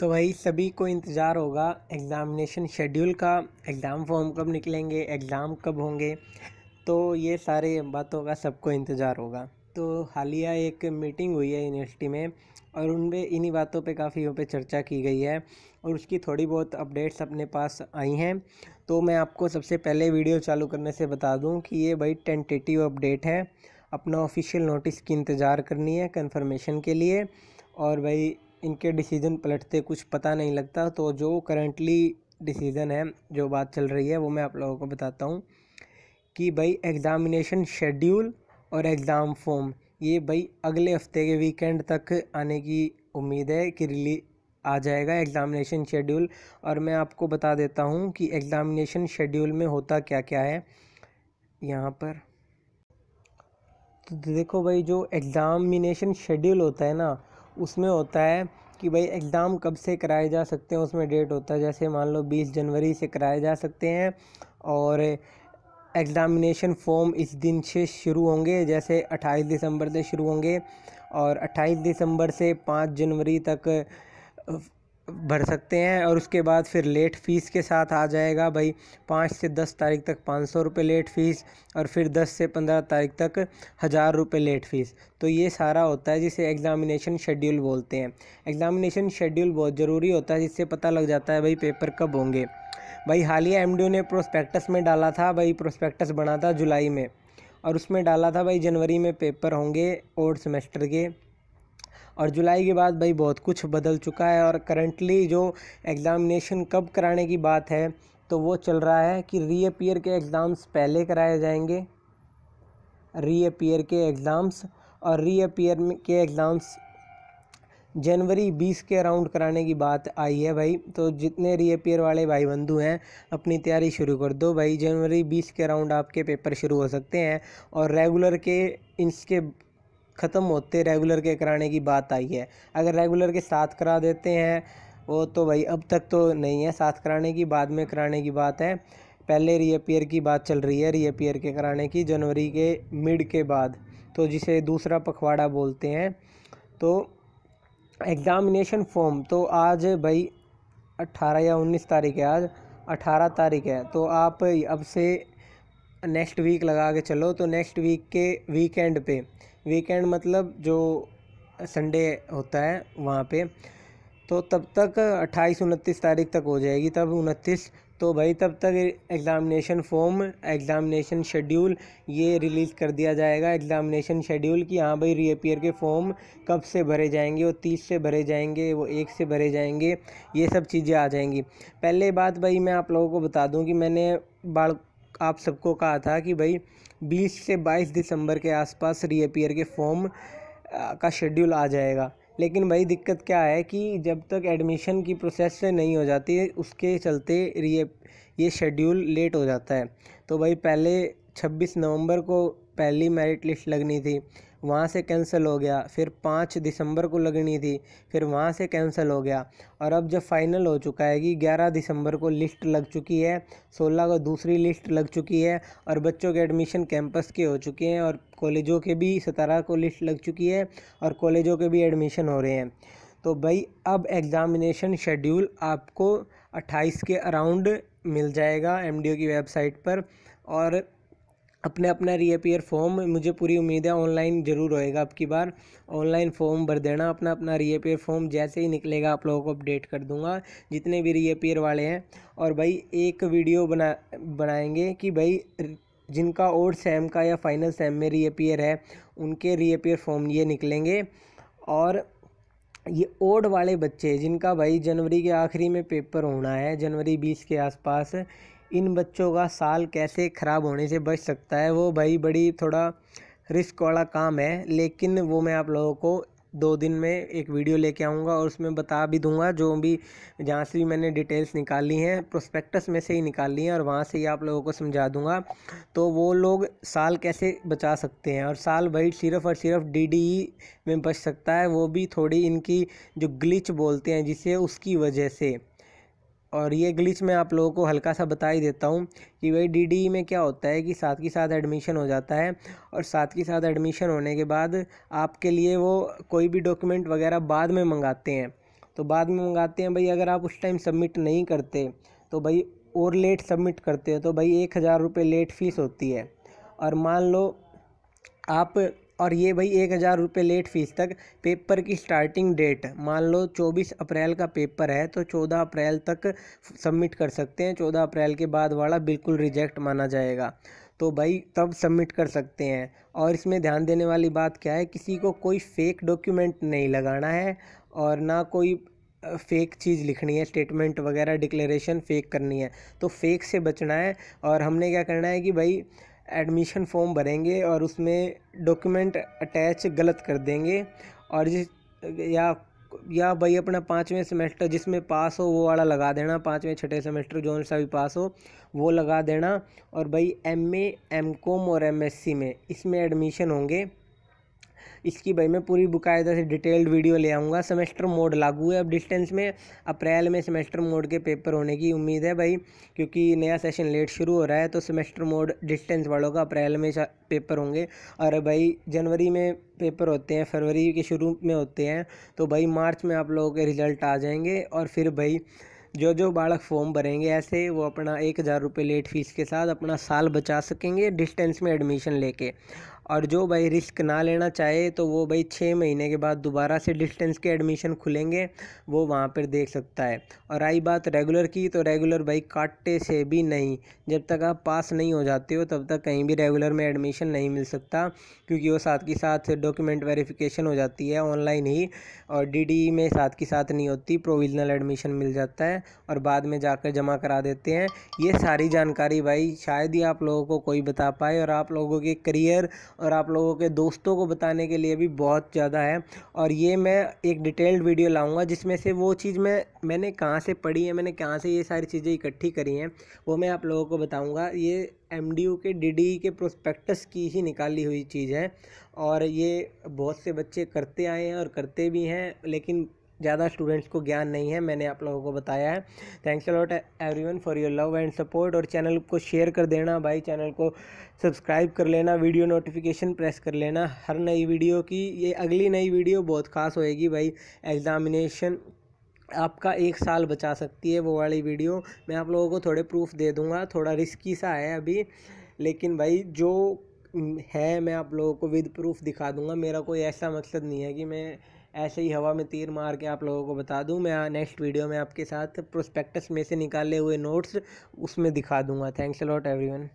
तो वही सभी को इंतज़ार होगा एग्ज़ामिनेशन शेड्यूल का एग्ज़ाम फॉर्म कब निकलेंगे एग्ज़ाम कब होंगे तो ये सारे बातों का सबको इंतज़ार होगा तो हालिया एक मीटिंग हुई है यूनिवर्सिटी में और उनमें इन्हीं बातों पे काफ़ी यहाँ पे चर्चा की गई है और उसकी थोड़ी बहुत अपडेट्स अपने पास आई हैं तो मैं आपको सबसे पहले वीडियो चालू करने से बता दूँ कि ये भाई टेंटेटिव अपडेट है अपना ऑफिशियल नोटिस की इंतज़ार करनी है कन्फर्मेशन के लिए और भाई इनके डिसीजन पलटते कुछ पता नहीं लगता तो जो करेंटली डिसीज़न है जो बात चल रही है वो मैं आप लोगों को बताता हूँ कि भाई एग्ज़ामिनेशन शेड्यूल और एग्ज़ाम फॉर्म ये भाई अगले हफ्ते के वीकेंड तक आने की उम्मीद है कि रिली आ जाएगा एग्ज़ामिनेशन शेड्यूल और मैं आपको बता देता हूँ कि एग्ज़ामिनेशन शेड्यूल में होता क्या क्या है यहाँ पर तो देखो भाई जो एग्ज़ामिनेशन शेड्यूल होता है ना उसमें होता है कि भाई एग्ज़ाम कब से कराए जा सकते हैं उसमें डेट होता है जैसे मान लो बीस जनवरी से कराए जा सकते हैं और एग्ज़ामिनेशन फॉर्म इस दिन से शुरू होंगे जैसे 28 दिसंबर से शुरू होंगे और 28 दिसंबर से 5 जनवरी तक भर सकते हैं और उसके बाद फिर लेट फ़ीस के साथ आ जाएगा भाई पाँच से दस तारीख तक पाँच सौ रुपये लेट फ़ीस और फिर दस से पंद्रह तारीख तक हज़ार रुपये लेट फ़ीस तो ये सारा होता है जिसे एग्ज़ामिनेशन शेड्यूल बोलते हैं एग्ज़ामिनेशन शेड्यूल बहुत ज़रूरी होता है जिससे पता लग जाता है भाई पेपर कब होंगे भाई हालिया एम ने प्रोस्पेक्टस में डाला था भाई प्रोस्पेक्टस बना था जुलाई में और उसमें डाला था भाई जनवरी में पेपर होंगे और सेमेस्टर के और जुलाई के बाद भाई बहुत कुछ बदल चुका है और करंटली जो एग्ज़ामिनेशन कब कराने की बात है तो वो चल रहा है कि रीअपियर के एग्ज़ाम्स पहले कराए जाएंगे रीअपियर के एग्ज़ाम्स और रीअपियर के एग्ज़ाम्स जनवरी 20 के अराउंड कराने की बात आई है भाई तो जितने रीअपियर वाले भाई बंधु हैं अपनी तैयारी शुरू कर दो भाई जनवरी 20 के अराउंड आपके पेपर शुरू हो सकते हैं और रेगुलर के इसके ख़त्म होते रेगुलर के कराने की बात आई है अगर रेगुलर के साथ करा देते हैं वो तो भाई अब तक तो नहीं है साथ कराने की बाद में कराने की बात है पहले रीअपेयर की बात चल रही है रीअपेयर के कराने की जनवरी के मिड के बाद तो जिसे दूसरा पखवाड़ा बोलते हैं तो एग्ज़ामिनेशन फॉर्म तो आज भाई अट्ठारह या उन्नीस तारीख है आज अठारह तारीख है तो आप अब से नेक्स्ट वीक लगा के चलो तो नेक्स्ट वीक के वीकेंड पे वीकेंड मतलब जो संडे होता है वहाँ पे तो तब तक अट्ठाईस उनतीस तारीख तक हो जाएगी तब उनतीस तो भाई तब तक एग्ज़ामिनेशन फॉर्म एग्ज़ामिनेशन शेड्यूल ये रिलीज़ कर दिया जाएगा एग्ज़ामिनेशन शेड्यूल कि हाँ भाई रीअपियर के फॉर्म कब से भरे जाएंगे वो तीस से भरे जाएंगे वो एक से भरे जाएंगे ये सब चीज़ें आ जाएंगी पहले बात भाई मैं आप लोगों को बता दूँ कि मैंने बाल आप सबको कहा था कि भाई बीस से बाईस दिसंबर के आसपास रीअपियर के फॉर्म का शेड्यूल आ जाएगा लेकिन वही दिक्कत क्या है कि जब तक एडमिशन की प्रोसेस नहीं हो जाती उसके चलते रीए ये शेड्यूल लेट हो जाता है तो भाई पहले 26 नवंबर को पहली मेरिट लिस्ट लगनी थी वहाँ से कैंसिल हो गया फिर पाँच दिसंबर को लगनी थी फिर वहाँ से कैंसिल हो गया और अब जब फाइनल हो चुका है कि ग्यारह दिसंबर को लिस्ट लग चुकी है सोलह को दूसरी लिस्ट लग चुकी है और बच्चों के एडमिशन कैंपस के हो चुके हैं और कॉलेजों के भी सतारह को लिस्ट लग चुकी है और कॉलेजों के भी एडमिशन हो रहे हैं तो भाई अब एग्ज़ामिनेशन शेड्यूल आपको अट्ठाईस के अराउंड मिल जाएगा एम की वेबसाइट पर और अपने अपना रीअपियर फॉर्म मुझे पूरी उम्मीद है ऑनलाइन ज़रूर होएगा अब की बार ऑनलाइन फॉर्म भर देना अपना अपना रीअपियर फॉर्म जैसे ही निकलेगा आप लोगों को अपडेट कर दूंगा जितने भी रीअपियर वाले हैं और भाई एक वीडियो बना बनाएंगे कि भाई जिनका ओल्ड सैम का या फाइनल सैम में रीअपियर है उनके रीअपियर फॉर्म ये निकलेंगे और ये ओड वाले बच्चे जिनका भाई जनवरी के आखिरी में पेपर होना है जनवरी बीस के आसपास इन बच्चों का साल कैसे ख़राब होने से बच सकता है वो भाई बड़ी थोड़ा रिस्क वाला काम है लेकिन वो मैं आप लोगों को दो दिन में एक वीडियो लेके आऊँगा और उसमें बता भी दूंगा जो भी जहाँ से भी मैंने डिटेल्स निकाली हैं प्रोस्पेक्टस में से ही निकाली हैं और वहाँ से ही आप लोगों को समझा दूंगा तो वो लोग साल कैसे बचा सकते हैं और साल भाई सिर्फ और सिर्फ डी e में बच सकता है वो भी थोड़ी इनकी जो ग्लिच बोलते हैं जिसे उसकी वजह से और ये ग्लिच मैं आप लोगों को हल्का सा बता ही देता हूँ कि भाई डी e में क्या होता है कि साथ के साथ एडमिशन हो जाता है और साथ के साथ एडमिशन होने के बाद आपके लिए वो कोई भी डॉक्यूमेंट वगैरह बाद में मंगाते हैं तो बाद में मंगाते हैं भाई अगर आप उस टाइम सबमिट नहीं करते तो भाई और लेट सबमिट करते हो तो भाई एक हज़ार रुपये लेट फीस होती है और मान लो आप और ये भाई एक हज़ार रुपये लेट फीस तक पेपर की स्टार्टिंग डेट मान लो चौबीस अप्रैल का पेपर है तो चौदह अप्रैल तक सबमिट कर सकते हैं चौदह अप्रैल के बाद वाला बिल्कुल रिजेक्ट माना जाएगा तो भाई तब सबमिट कर सकते हैं और इसमें ध्यान देने वाली बात क्या है किसी को कोई फेक डॉक्यूमेंट नहीं लगाना है और ना कोई फेक चीज़ लिखनी है स्टेटमेंट वगैरह डिक्लेरेशन फेक करनी है तो फेक से बचना है और हमने क्या करना है कि भाई एडमिशन फॉर्म भरेंगे और उसमें डॉक्यूमेंट अटैच गलत कर देंगे और जिस या या भाई अपना पाँचवें सेमेस्टर जिसमें पास हो वो वाला लगा देना पाँचवें छठे सेमेस्टर जो सा भी पास हो वो लगा देना और भाई एम एमकॉम एम कॉम और एम एस सी में इसमें एडमिशन होंगे इसकी भाई मैं पूरी बुकायदा से डिटेल्ड वीडियो ले आऊँगा सेमेस्टर मोड लागू है अब डिस्टेंस में अप्रैल में सेमेस्टर मोड के पेपर होने की उम्मीद है भाई क्योंकि नया सेशन लेट शुरू हो रहा है तो सेमेस्टर मोड डिस्टेंस वालों का अप्रैल में पेपर होंगे और भाई जनवरी में पेपर होते हैं फरवरी के शुरू में होते हैं तो भाई मार्च में आप लोगों के रिज़ल्ट आ जाएंगे और फिर भाई जो जो बालक फॉर्म भरेंगे ऐसे वो अपना एक हज़ार रुपये लेट फीस के साथ अपना साल बचा सकेंगे डिस्टेंस में एडमिशन लेके और जो भाई रिस्क ना लेना चाहे तो वो भाई छः महीने के बाद दोबारा से डिस्टेंस के एडमिशन खुलेंगे वो वहाँ पर देख सकता है और आई बात रेगुलर की तो रेगुलर भाई काटे से भी नहीं जब तक आप पास नहीं हो जाते हो तब तक कहीं भी रेगुलर में एडमिशन नहीं मिल सकता क्योंकि वो साथ के साथ डॉक्यूमेंट वेरिफिकेशन हो जाती है ऑनलाइन ही और डी e में साथ के साथ नहीं होती प्रोविजनल एडमिशन मिल जाता है और बाद में जाकर जमा करा देते हैं ये सारी जानकारी भाई शायद ही आप लोगों को कोई बता पाए और आप लोगों के करियर और आप लोगों के दोस्तों को बताने के लिए भी बहुत ज़्यादा है और ये मैं एक डिटेल्ड वीडियो लाऊंगा जिसमें से वो चीज़ मैं मैंने कहाँ से पढ़ी है मैंने कहाँ से ये सारी चीज़ें इकट्ठी करी हैं वो मैं आप लोगों को बताऊँगा ये एम के डी e के प्रोस्पेक्टस की ही निकाली हुई चीज़ है और ये बहुत से बच्चे करते आए हैं और करते भी हैं लेकिन ज़्यादा स्टूडेंट्स को ज्ञान नहीं है मैंने आप लोगों को बताया है thanks a lot one for your love and support और चैनल को शेयर कर देना भाई चैनल को सब्सक्राइब कर लेना वीडियो नोटिफिकेशन प्रेस कर लेना हर नई वीडियो की ये अगली नई वीडियो बहुत खास होएगी भाई एग्ज़ामिनेशन आपका एक साल बचा सकती है वो वाली वीडियो मैं आप लोगों को थोड़े प्रूफ दे दूँगा थोड़ा रिस्की सा है अभी लेकिन भाई जो है मैं आप लोगों को विद प्रूफ दिखा दूंगा मेरा कोई ऐसा मकसद नहीं है कि मैं ऐसे ही हवा में तीर मार के आप लोगों को बता दूं मैं नेक्स्ट वीडियो में आपके साथ प्रोस्पेक्टस में से निकाले हुए नोट्स उसमें दिखा दूंगा थैंक्स लॉट एवरीवन